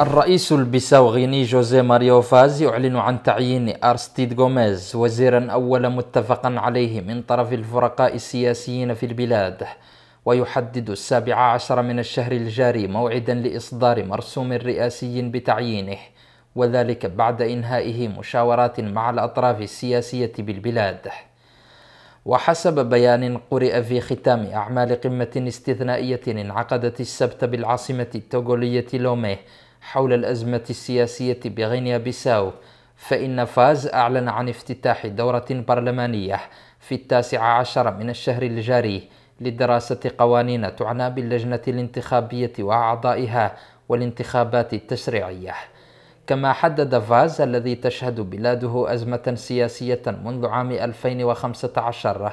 الرئيس البيساوغيني جوزيه ماريو فاز يعلن عن تعيين أرستيد غوميز وزيرا أول متفقا عليه من طرف الفرقاء السياسيين في البلاد ويحدد السابع عشر من الشهر الجاري موعدا لإصدار مرسوم رئاسي بتعيينه وذلك بعد إنهائه مشاورات مع الأطراف السياسية بالبلاد وحسب بيان قرئ في ختام أعمال قمة استثنائية انعقدت السبت بالعاصمة التوغولية لوميه حول الأزمة السياسية بغينيا بيساو فإن فاز أعلن عن افتتاح دورة برلمانية في التاسع عشر من الشهر الجاري لدراسة قوانين تعنى باللجنة الانتخابية وأعضائها والانتخابات التشريعية كما حدد فاز الذي تشهد بلاده أزمة سياسية منذ عام 2015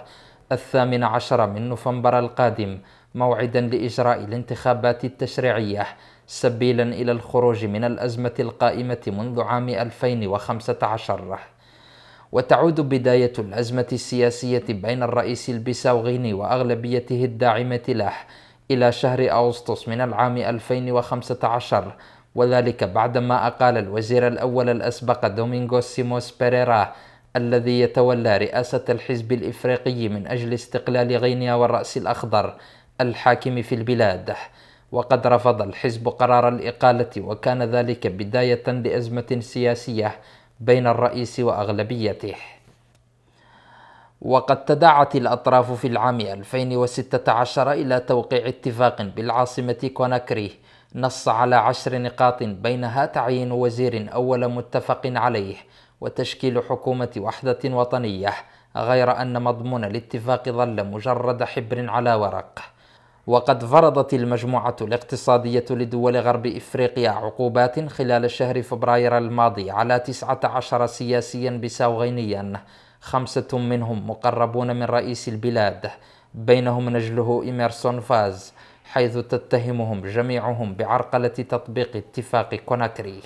الثامن عشر من نوفمبر القادم موعدا لإجراء الانتخابات التشريعية سبيلا إلى الخروج من الأزمة القائمة منذ عام 2015 وتعود بداية الأزمة السياسية بين الرئيس البيساوغيني وأغلبيته الداعمة له إلى شهر أغسطس من العام 2015 وذلك بعدما أقال الوزير الأول الأسبق دومينغو سيموس بيريرا الذي يتولى رئاسة الحزب الإفريقي من أجل استقلال غينيا والرأس الأخضر الحاكم في البلاد وقد رفض الحزب قرار الإقالة وكان ذلك بداية لأزمة سياسية بين الرئيس وأغلبيته وقد تداعت الأطراف في العام 2016 إلى توقيع اتفاق بالعاصمة كوناكري نص على عشر نقاط بينها تعيين وزير أول متفق عليه وتشكيل حكومة وحدة وطنية غير أن مضمون الاتفاق ظل مجرد حبر على ورق وقد فرضت المجموعة الاقتصادية لدول غرب إفريقيا عقوبات خلال شهر فبراير الماضي على 19 سياسيا بساوغينيا خمسة منهم مقربون من رئيس البلاد بينهم نجله إميرسون فاز حيث تتهمهم جميعهم بعرقلة تطبيق اتفاق كوناكري